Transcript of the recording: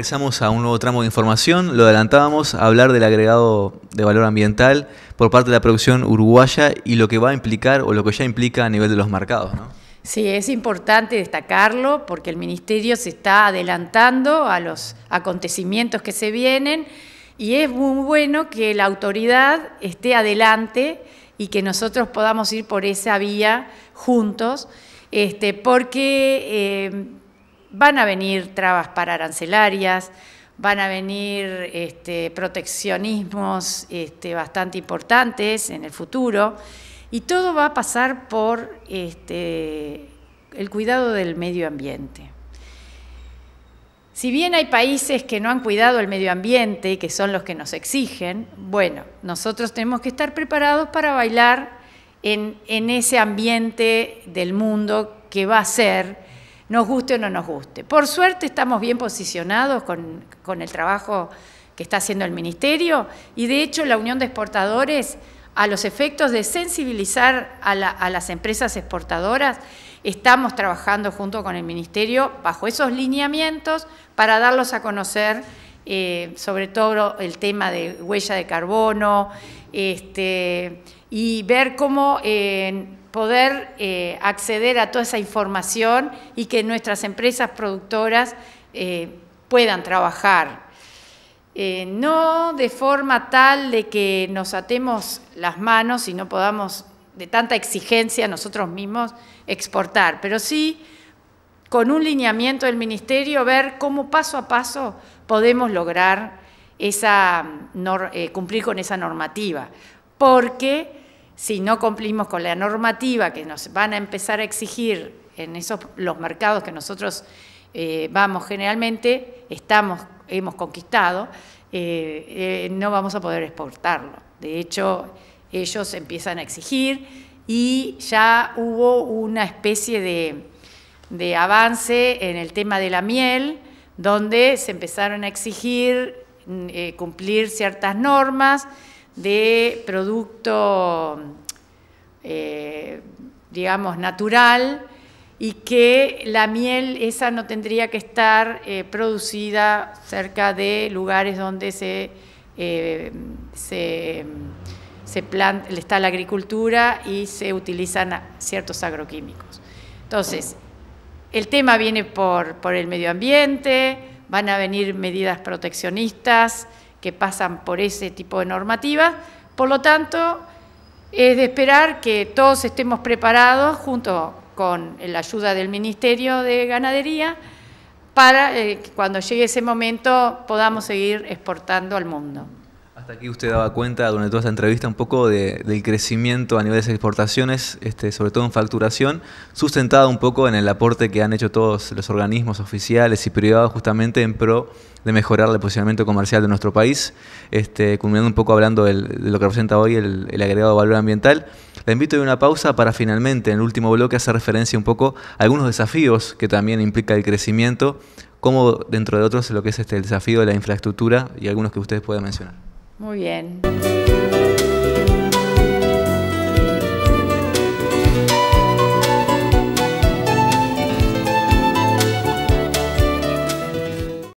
Regresamos a un nuevo tramo de información. Lo adelantábamos a hablar del agregado de valor ambiental por parte de la producción uruguaya y lo que va a implicar o lo que ya implica a nivel de los mercados. Sí, es importante destacarlo porque el Ministerio se está adelantando a los acontecimientos que se vienen y es muy bueno que la autoridad esté adelante y que nosotros podamos ir por esa vía juntos, este, porque eh, van a venir trabas para arancelarias, van a venir este, proteccionismos este, bastante importantes en el futuro y todo va a pasar por este, el cuidado del medio ambiente. Si bien hay países que no han cuidado el medio ambiente y que son los que nos exigen, bueno, nosotros tenemos que estar preparados para bailar en ese ambiente del mundo que va a ser nos guste o no nos guste. Por suerte estamos bien posicionados con, el trabajo que está haciendo el Ministerio y de hecho la Unión de Exportadores a los efectos de sensibilizar a, a, las empresas exportadoras, estamos trabajando junto con el Ministerio bajo esos lineamientos para darlos a conocer eh, sobre todo el tema de huella de carbono, este, y ver cómo eh, poder eh, acceder a toda esa información y que nuestras empresas productoras puedan trabajar. no de forma tal de que nos atemos las manos y no podamos, de tanta exigencia nosotros mismos, exportar, pero sí con un lineamiento del Ministerio, ver cómo paso a paso podemos lograr eh, cumplir con esa normativa. Porque si no cumplimos con la normativa que nos van a empezar a exigir en esos, los mercados que nosotros eh, vamos generalmente, estamos, hemos conquistado, eh, no vamos a poder exportarlo. De hecho, ellos empiezan a exigir y ya hubo una especie de de avance en el tema de la miel, donde se empezaron a exigir mm, eh, cumplir ciertas normas de producto, eh, digamos, natural y que la miel esa no tendría que estar eh, producida cerca de lugares donde se, se, está la agricultura y se utilizan ciertos agroquímicos. Entonces, el tema viene por, el medio ambiente, van a venir medidas proteccionistas que pasan por ese tipo de normativas. Por lo tanto, es de esperar que todos estemos preparados junto con la ayuda del Ministerio de Ganadería para eh, que cuando llegue ese momento podamos seguir exportando al mundo. Hasta aquí usted daba cuenta durante toda esta entrevista un poco del crecimiento a nivel de exportaciones, este, sobre todo en facturación, sustentado un poco en el aporte que han hecho todos los organismos oficiales y privados justamente en pro de mejorar el posicionamiento comercial de nuestro país, este, culminando un poco hablando de lo que representa hoy el, el agregado valor ambiental. le invito a una pausa para finalmente, en el último bloque, hacer referencia un poco a algunos desafíos que también implica el crecimiento, como dentro de otros lo que es este, el desafío de la infraestructura y algunos que ustedes puedan mencionar. Muy bien.